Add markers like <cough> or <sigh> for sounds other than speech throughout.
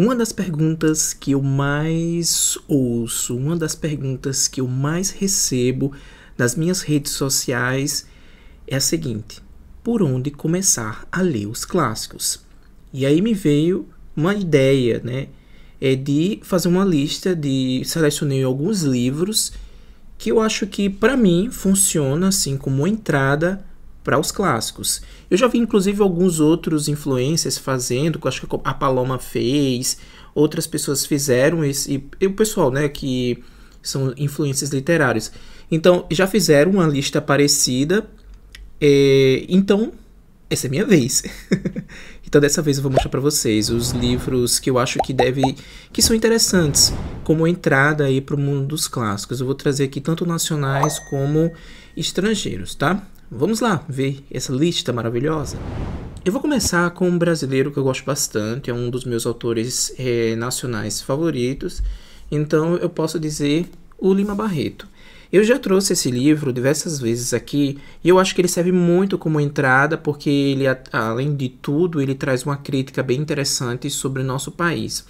Uma das perguntas que eu mais ouço, uma das perguntas que eu mais recebo nas minhas redes sociais é a seguinte: por onde começar a ler os clássicos? E aí me veio uma ideia, né? É de fazer uma lista de selecionei alguns livros que eu acho que para mim funciona assim como entrada para os clássicos. Eu já vi inclusive alguns outros influencers fazendo, acho que a Paloma fez, outras pessoas fizeram esse, e o pessoal, né, que são influências literários. Então, já fizeram uma lista parecida. É, então, essa é minha vez. <laughs> então, dessa vez eu vou mostrar para vocês os livros que eu acho que deve que são interessantes como entrada aí para o mundo dos clássicos. Eu vou trazer aqui tanto nacionais como estrangeiros, tá? Vamos lá ver essa lista maravilhosa. Eu vou começar com um brasileiro que eu gosto bastante, é um dos meus autores é, nacionais favoritos, então eu posso dizer o Lima Barreto. Eu já trouxe esse livro diversas vezes aqui e eu acho que ele serve muito como entrada porque ele, além de tudo, ele traz uma crítica bem interessante sobre o nosso país.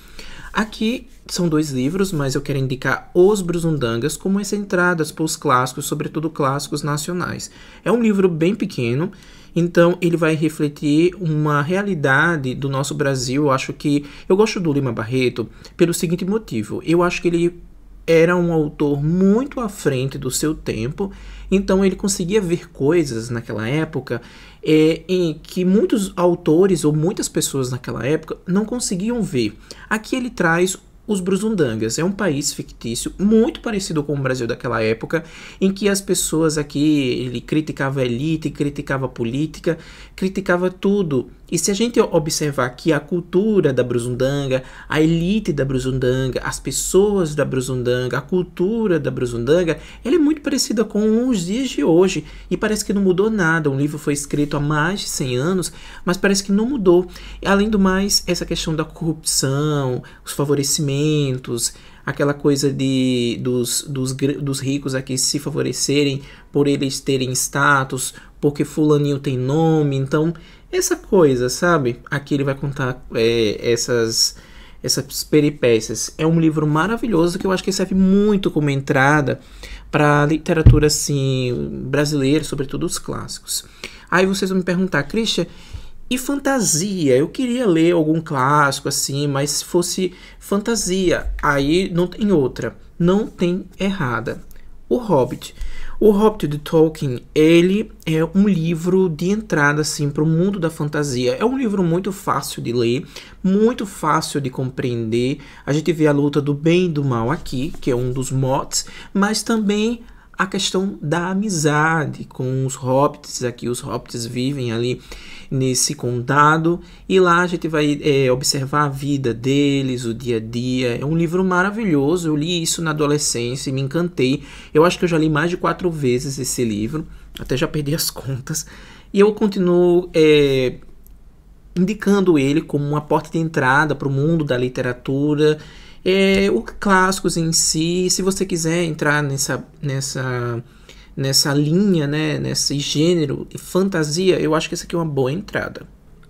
Aqui são dois livros, mas eu quero indicar Os Brusundangas como essa entradas para os clássicos, sobretudo clássicos nacionais. É um livro bem pequeno, então ele vai refletir uma realidade do nosso Brasil. Eu acho que eu gosto do Lima Barreto pelo seguinte motivo. Eu acho que ele era um autor muito à frente do seu tempo, então ele conseguia ver coisas naquela época é, em que muitos autores ou muitas pessoas naquela época não conseguiam ver. Aqui ele traz os Brusundangas. É um país fictício muito parecido com o Brasil daquela época, em que as pessoas aqui ele criticava a elite, criticava a política, criticava tudo e se a gente observar que a cultura da Brusundanga, a elite da Brusundanga, as pessoas da Brusundanga, a cultura da Brusundanga, ela é muito parecida com os dias de hoje e parece que não mudou nada. O livro foi escrito há mais de 100 anos, mas parece que não mudou. E, além do mais, essa questão da corrupção, os favorecimentos, aquela coisa de dos, dos, dos ricos aqui se favorecerem por eles terem status, porque fulaninho tem nome, então essa coisa, sabe? Aqui ele vai contar é, essas essas peripécias. É um livro maravilhoso que eu acho que serve muito como entrada para literatura assim brasileira, sobretudo os clássicos. Aí vocês vão me perguntar, Christian, e fantasia? Eu queria ler algum clássico assim, mas se fosse fantasia, aí não tem outra, não tem errada. O Hobbit o Hobbit de Tolkien, ele é um livro de entrada assim para o mundo da fantasia. É um livro muito fácil de ler, muito fácil de compreender. A gente vê a luta do bem e do mal aqui, que é um dos motes, mas também a questão da amizade com os hobbits aqui. Os hobbits vivem ali nesse condado e lá a gente vai é, observar a vida deles, o dia a dia. É um livro maravilhoso. Eu li isso na adolescência e me encantei. Eu acho que eu já li mais de quatro vezes esse livro, até já perdi as <laughs> contas. E eu continuo é, indicando ele como uma porta de entrada para o mundo da literatura é, o clássicos em si, se você quiser entrar nessa, nessa, nessa linha, né, nesse gênero fantasia, eu acho que essa aqui é uma boa entrada.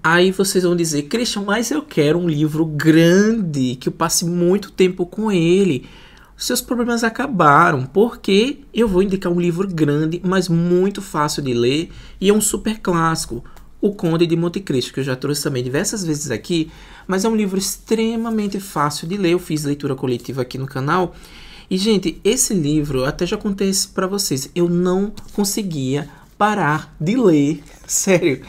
Aí vocês vão dizer, Christian, mas eu quero um livro grande, que eu passe muito tempo com ele. Seus problemas acabaram, porque eu vou indicar um livro grande, mas muito fácil de ler, e é um super clássico, O Conde de Monte Cristo, que eu já trouxe também diversas vezes aqui, mas é um livro extremamente fácil de ler. Eu fiz leitura coletiva aqui no canal. E, gente, esse livro, até já acontece para pra vocês, eu não conseguia parar de ler. <laughs> Sério.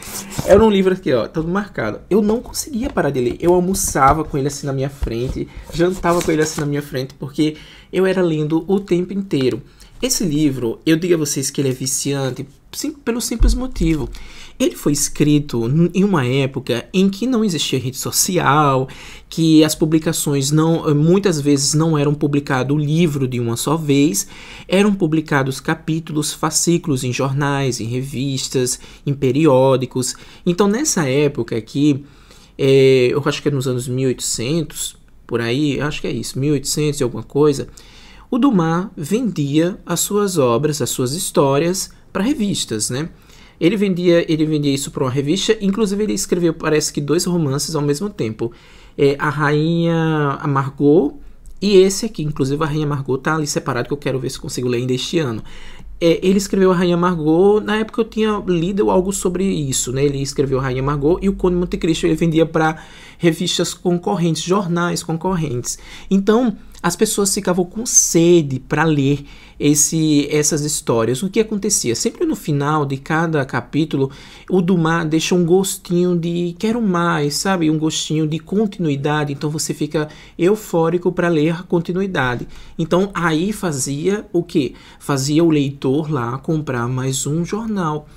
Era um livro aqui, ó, todo marcado. Eu não conseguia parar de ler. Eu almoçava com ele assim na minha frente, jantava com ele assim na minha frente, porque eu era lendo o tempo inteiro. Esse livro, eu digo a vocês que ele é viciante sim, pelo simples motivo. Ele foi escrito em uma época em que não existia rede social, que as publicações não muitas vezes não eram publicado o livro de uma só vez, eram publicados capítulos, fascículos em jornais, em revistas, em periódicos. Então nessa época aqui, é, eu acho que é nos anos 1800, por aí, acho que é isso, 1800 e alguma coisa, o Dumas vendia as suas obras, as suas histórias para revistas, né? Ele vendia, ele vendia isso para uma revista, inclusive ele escreveu, parece que dois romances ao mesmo tempo. É, a Rainha Amargou e esse aqui, inclusive a Rainha Amargou, tá ali separado que eu quero ver se consigo ler ainda este ano. É, ele escreveu a Rainha Amargou. na época eu tinha lido algo sobre isso, né? Ele escreveu a Rainha Amargou e o Conde Monte Cristo ele vendia para revistas concorrentes, jornais concorrentes. Então, as pessoas ficavam com sede para ler esse, essas histórias. O que acontecia? Sempre no final de cada capítulo, o Dumas deixa um gostinho de quero mais, sabe? Um gostinho de continuidade. Então você fica eufórico para ler a continuidade. Então aí fazia o que? Fazia o leitor lá comprar mais um jornal.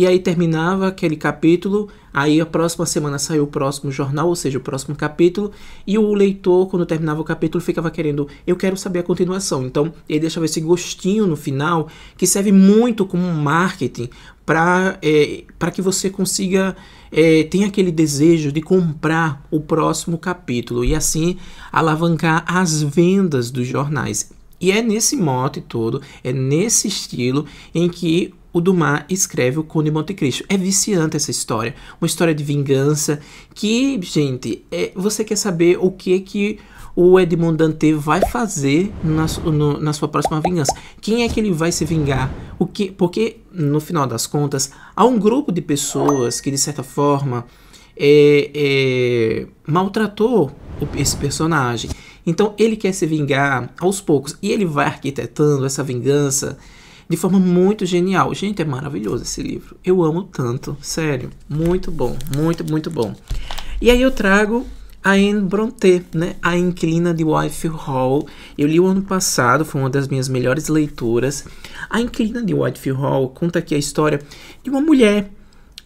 E aí terminava aquele capítulo, aí a próxima semana saiu o próximo jornal, ou seja, o próximo capítulo, e o leitor, quando terminava o capítulo, ficava querendo, eu quero saber a continuação. Então, ele deixava esse gostinho no final, que serve muito como marketing para é, que você consiga é, tem aquele desejo de comprar o próximo capítulo e assim alavancar as vendas dos jornais. E é nesse mote todo, é nesse estilo em que o Dumas escreve O Conde de Monte Cristo. É viciante essa história, uma história de vingança que, gente, é, você quer saber o que é que o Edmond Dante vai fazer na, no, na sua próxima vingança? Quem é que ele vai se vingar? O que, porque, no final das contas, há um grupo de pessoas que, de certa forma, é, é, maltratou esse personagem. Então ele quer se vingar aos poucos e ele vai arquitetando essa vingança de forma muito genial. Gente, é maravilhoso esse livro. Eu amo tanto, sério. Muito bom, muito, muito bom. E aí eu trago a Anne Bronte né? A Inclina de Wife Hall. Eu li o ano passado, foi uma das minhas melhores leituras. A Inclina de Wife Hall conta aqui a história de uma mulher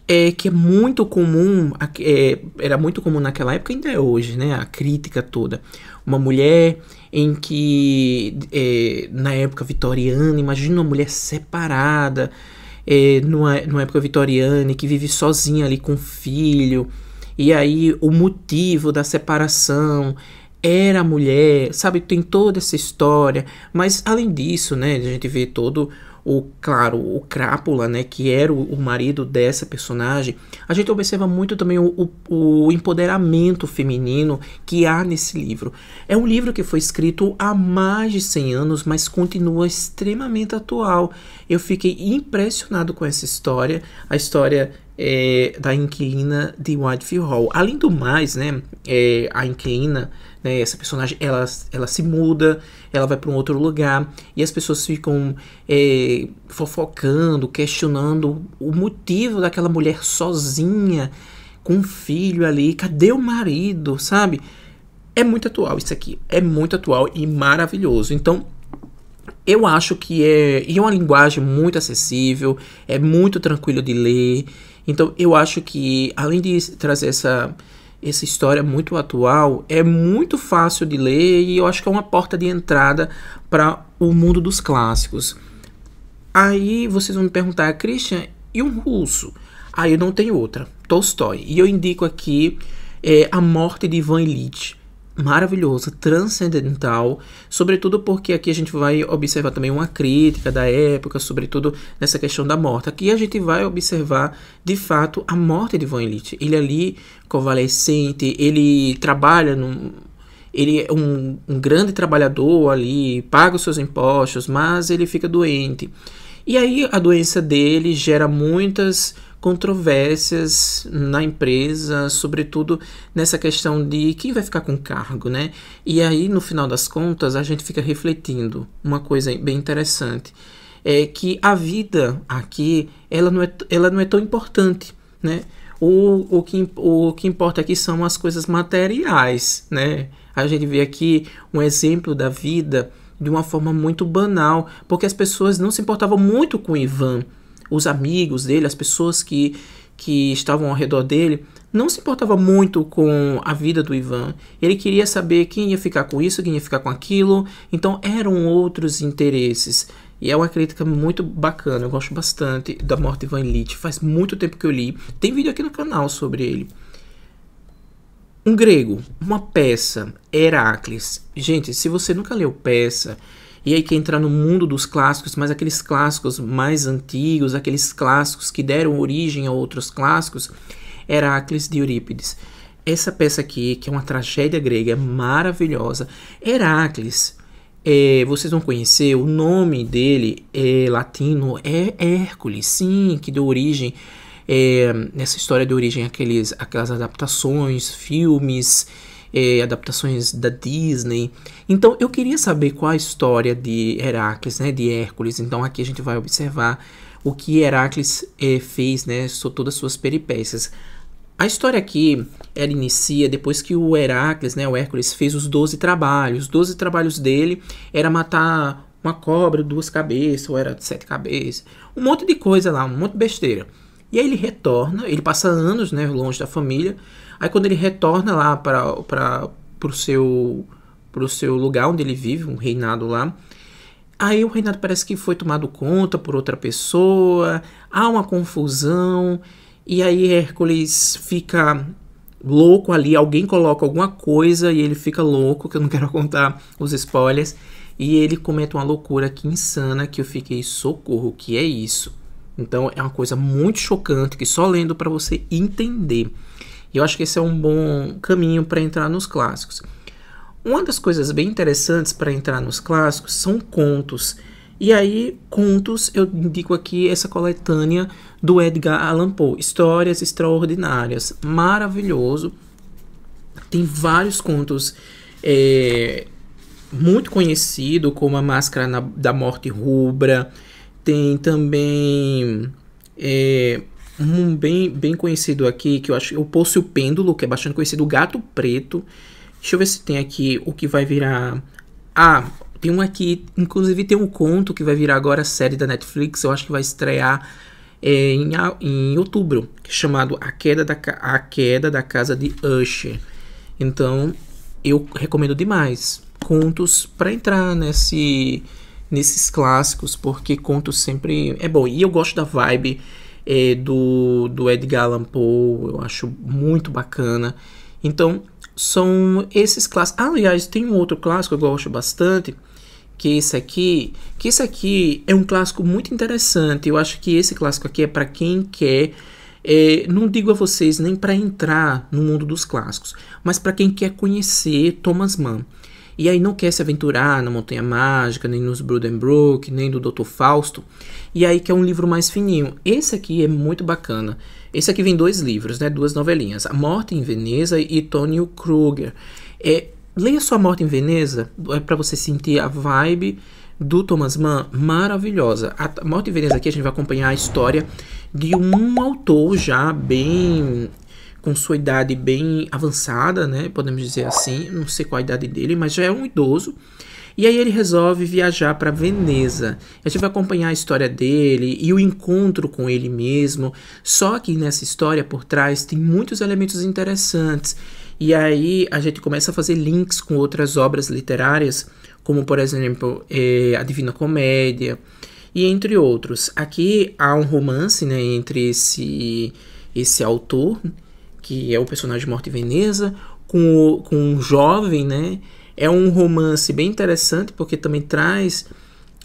é, que é muito comum, é, era muito comum naquela época, ainda é hoje, né? A crítica toda uma mulher em que, é, na época vitoriana, imagina uma mulher separada, é, numa, numa época vitoriana, que vive sozinha ali com o filho, e aí o motivo da separação era mulher, sabe? Tem toda essa história, mas além disso, né, a gente vê todo ou claro, o Crápula, né, que era o, o marido dessa personagem, a gente observa muito também o, o, o, empoderamento feminino que há nesse livro. É um livro que foi escrito há mais de 100 anos, mas continua extremamente atual. Eu fiquei impressionado com essa história. A história é, da inquina de Whitefield Hall. Além do mais, né, é, a inquina, né, essa personagem, ela, ela se muda, ela vai para um outro lugar e as pessoas ficam é, fofocando, questionando o motivo daquela mulher sozinha, com um filho ali, cadê o marido, sabe? É muito atual isso aqui, é muito atual e maravilhoso. Então, eu acho que é, é uma linguagem muito acessível, é muito tranquilo de ler então eu acho que, além de trazer essa, essa história muito atual, é muito fácil de ler e eu acho que é uma porta de entrada para o mundo dos clássicos. Aí vocês vão me perguntar, Christian, e um russo? Aí ah, eu não tenho outra, Tolstói. E eu indico aqui é, A Morte de Ivan Ilitch maravilhoso, transcendental, sobretudo porque aqui a gente vai observar também uma crítica da época, sobretudo nessa questão da morte. Aqui a gente vai observar, de fato, a morte de Von Elite. Ele é ali, convalescente, ele trabalha num ele é um, um, grande trabalhador ali, paga os seus impostos, mas ele fica doente. E aí a doença dele gera muitas controvérsias na empresa, sobretudo nessa questão de quem vai ficar com o cargo, né? E aí, no final das contas, a gente fica refletindo uma coisa bem interessante, é que a vida aqui, ela não é, ela não é tão importante, né? O, o, que, o que importa aqui são as coisas materiais, né? A gente vê aqui um exemplo da vida de uma forma muito banal, porque as pessoas não se importavam muito com Ivan, os amigos dele, as pessoas que, que estavam ao redor dele, não se importava muito com a vida do Ivan. Ele queria saber quem ia ficar com isso, quem ia ficar com aquilo. Então eram outros interesses. E é uma crítica muito bacana, eu gosto bastante da morte de Ivan Elite. Faz muito tempo que eu li. Tem vídeo aqui no canal sobre ele. Um grego, uma peça, Heracles. Gente, se você nunca leu peça, e aí que entra no mundo dos clássicos, mas aqueles clássicos mais antigos, aqueles clássicos que deram origem a outros clássicos, Heracles de Eurípides. Essa peça aqui, que é uma tragédia grega é maravilhosa, Heracles, é, vocês vão conhecer, o nome dele é, latino é Hércules, sim, que deu origem, é, nessa história deu origem aqueles àquelas adaptações, filmes, é, adaptações da Disney. Então eu queria saber qual a história de Heracles, né, de Hércules. Então aqui a gente vai observar o que Heracles é, fez, né, todas as suas peripécias. A história aqui, ela inicia depois que o Heracles, né, o Hércules fez os 12 trabalhos. Os 12 trabalhos dele era matar uma cobra, duas cabeças, ou era sete cabeças. Um monte de coisa lá, um monte de besteira. E aí ele retorna, ele passa anos né, longe da família. Aí quando ele retorna lá para o seu, pro seu lugar onde ele vive, um reinado lá, Aí o reinado parece que foi tomado conta por outra pessoa, há uma confusão, e aí Hércules fica louco ali, alguém coloca alguma coisa e ele fica louco, que eu não quero contar os spoilers, e ele comete uma loucura que insana que eu fiquei socorro, que é isso? Então é uma coisa muito chocante que só lendo para você entender. E eu acho que esse é um bom caminho para entrar nos clássicos. Uma das coisas bem interessantes para entrar nos clássicos são contos. E aí, contos, eu indico aqui essa coletânea do Edgar Allan Poe, Histórias Extraordinárias, maravilhoso. Tem vários contos é, muito conhecidos, como A Máscara na, da Morte Rubra, tem também é, um bem, bem conhecido aqui, que eu acho o Poço Pêndulo, que é bastante conhecido, o Gato Preto. Deixa eu ver se tem aqui o que vai virar. Ah, tem um aqui, inclusive tem um conto que vai virar agora série da Netflix, eu acho que vai estrear é, em, em outubro, é chamado A Queda, da, A Queda da Casa de Usher. Então, eu recomendo demais contos para entrar nesse nesses clássicos, porque conto sempre é bom. E eu gosto da vibe é, do, do Edgar Allan Poe, eu acho muito bacana. Então, são esses clássicos. Ah, aliás, tem um outro clássico que eu gosto bastante, que é esse aqui, que esse aqui é um clássico muito interessante. Eu acho que esse clássico aqui é para quem quer é, não digo a vocês nem para entrar no mundo dos clássicos, mas para quem quer conhecer Thomas Mann e aí não quer se aventurar na Montanha Mágica, nem nos Brudenbrook, nem do Dr. Fausto, e aí quer é um livro mais fininho. Esse aqui é muito bacana. Esse aqui vem dois livros, né, duas novelinhas, A Morte em Veneza e Tony Kruger. É, leia sua Morte em Veneza, é para você sentir a vibe do Thomas Mann maravilhosa. A Morte em Veneza aqui a gente vai acompanhar a história de um autor já bem com sua idade bem avançada, né? Podemos dizer assim, não sei qual a idade dele, mas já é um idoso. E aí ele resolve viajar para Veneza. A gente vai acompanhar a história dele e o encontro com ele mesmo. Só que nessa história por trás tem muitos elementos interessantes. E aí a gente começa a fazer links com outras obras literárias, como por exemplo eh, a Divina Comédia e entre outros. Aqui há um romance, né, entre esse esse autor que é o personagem Morte em Veneza, com, o, com um jovem, né? É um romance bem interessante porque também traz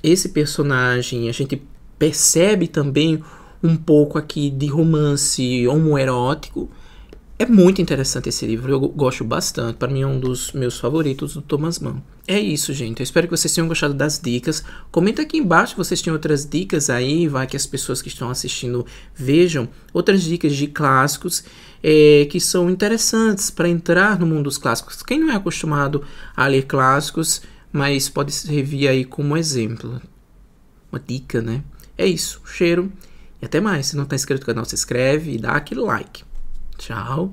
esse personagem, a gente percebe também um pouco aqui de romance homoerótico, é muito interessante esse livro, eu gosto bastante. Para mim é um dos meus favoritos do Thomas Mann. É isso, gente. Eu espero que vocês tenham gostado das dicas. Comenta aqui embaixo se vocês têm outras dicas aí, vai que as pessoas que estão assistindo vejam outras dicas de clássicos é, que são interessantes para entrar no mundo dos clássicos. Quem não é acostumado a ler clássicos, mas pode servir aí como exemplo. Uma dica, né? É isso. Cheiro e até mais. Se não está inscrito no canal, se inscreve e dá aquele like. Tchau.